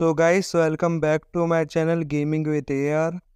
तो guys welcome back to my channel gaming with a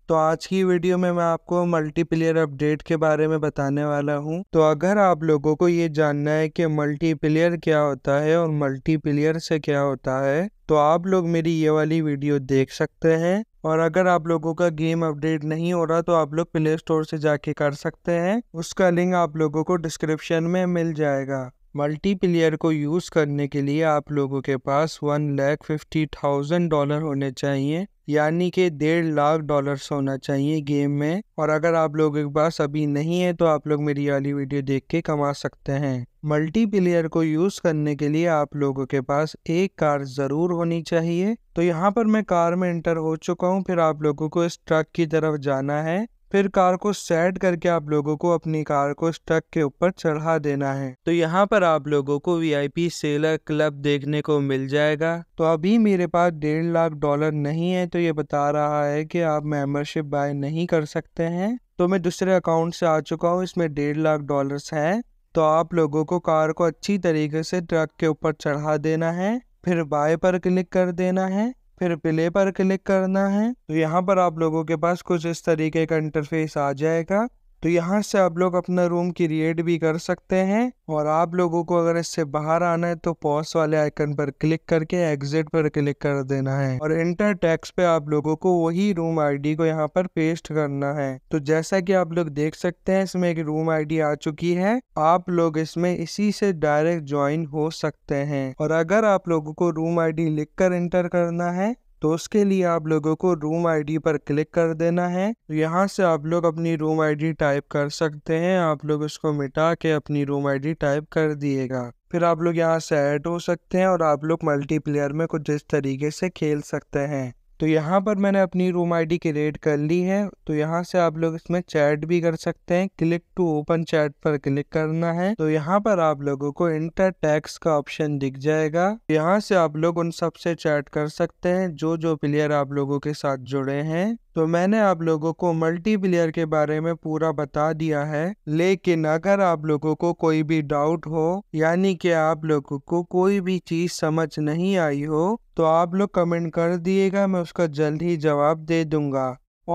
तो आज की वीडियो में मैं आपको मल्टीप्लेयर अपडेट के बारे में बताने वाला हूं। तो अगर आप लोगों को ये जानना है कि मल्टीप्लेयर क्या होता है और मल्टीप्लेयर से क्या होता है तो आप लोग मेरी ये वाली वीडियो देख सकते हैं और अगर आप लोगों का गेम अपडेट नहीं हो रहा तो आप लोग प्ले स्टोर से जाके कर सकते हैं उसका लिंक आप लोगों को डिस्क्रिप्शन में मिल जाएगा मल्टीप्लेयर को यूज़ करने के लिए आप लोगों के पास one lakh fifty thousand dollar होने चाहिए यानी कि डेढ़ लाख डॉलर्स होना चाहिए गेम में और अगर आप लोगों के पास अभी नहीं है तो आप लोग मेरी वाली वीडियो देख के कमा सकते हैं मल्टीप्लेयर को यूज़ करने के लिए आप लोगों के पास एक कार ज़रूर होनी चाहिए तो यहाँ पर मैं कार में इंटर हो चुका हूँ फिर आप लोगों को इस ट्रक की तरफ जाना है फिर कार को सेट करके आप लोगों को अपनी कार को स्टक के ऊपर चढ़ा देना है तो यहाँ पर आप लोगों को वीआईपी सेलर क्लब देखने को मिल जाएगा तो अभी मेरे पास डेढ़ लाख डॉलर नहीं है तो ये बता रहा है कि आप मेंबरशिप बाय नहीं कर सकते हैं तो मैं दूसरे अकाउंट से आ चुका हूँ इसमें डेढ़ लाख डॉलर है तो आप लोगों को कार को अच्छी तरीके से ट्रक के ऊपर चढ़ा देना है फिर बाय पर क्लिक कर देना है फिर प्ले पर क्लिक करना है तो यहाँ पर आप लोगों के पास कुछ इस तरीके का इंटरफेस आ जाएगा तो यहाँ से आप लोग अपना रूम क्रिएट भी कर सकते हैं और आप लोगों को अगर इससे बाहर आना है तो पॉज वाले आइकन पर क्लिक करके एग्जिट पर क्लिक कर देना है और इंटर टैक्स पे आप लोगों को वही रूम आईडी को यहाँ पर पेस्ट करना है तो जैसा कि आप लोग देख सकते हैं इसमें एक रूम आईडी आ चुकी है आप लोग इसमें इसी से डायरेक्ट ज्वाइन हो सकते हैं और अगर आप लोगों को रूम आई डी लिख कर इंटर करना है तो उसके लिए आप लोगों को रूम आईडी पर क्लिक कर देना है यहाँ से आप लोग अपनी रूम आईडी टाइप कर सकते हैं आप लोग उसको मिटा के अपनी रूम आईडी टाइप कर दिएगा फिर आप लोग यहाँ से ऐड हो सकते हैं और आप लोग मल्टीप्लेयर में कुछ इस तरीके से खेल सकते हैं तो यहाँ पर मैंने अपनी रूम आईडी क्रिएट कर ली है तो यहाँ से आप लोग इसमें चैट भी कर सकते हैं क्लिक टू ओपन चैट पर क्लिक करना है तो यहाँ पर आप लोगों को इंटर टैक्स का ऑप्शन दिख जाएगा यहाँ से आप लोग उन सबसे चैट कर सकते हैं जो जो प्लेयर आप लोगों के साथ जुड़े हैं तो मैंने आप लोगों को मल्टीप्लेयर के बारे में पूरा बता दिया है लेकिन अगर आप लोगों को कोई भी डाउट हो यानी कि आप लोगों को कोई भी चीज़ समझ नहीं आई हो तो आप लोग कमेंट कर दिएगा मैं उसका जल्द ही जवाब दे दूंगा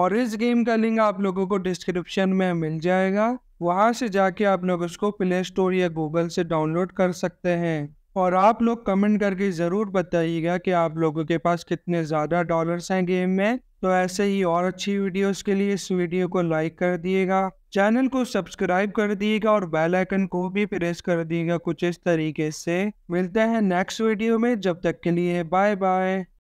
और इस गेम का लिंक आप लोगों को डिस्क्रिप्शन में मिल जाएगा वहां से जाके आप लोग उसको प्ले स्टोर या गूगल से डाउनलोड कर सकते हैं और आप लोग कमेंट करके ज़रूर बताइएगा कि आप लोगों के पास कितने ज़्यादा डॉलर्स हैं गेम में तो ऐसे ही और अच्छी वीडियोस के लिए इस वीडियो को लाइक कर दिएगा चैनल को सब्सक्राइब कर दिएगा और बेल आइकन को भी प्रेस कर दिएगा कुछ इस तरीके से मिलते हैं नेक्स्ट वीडियो में जब तक के लिए बाय बाय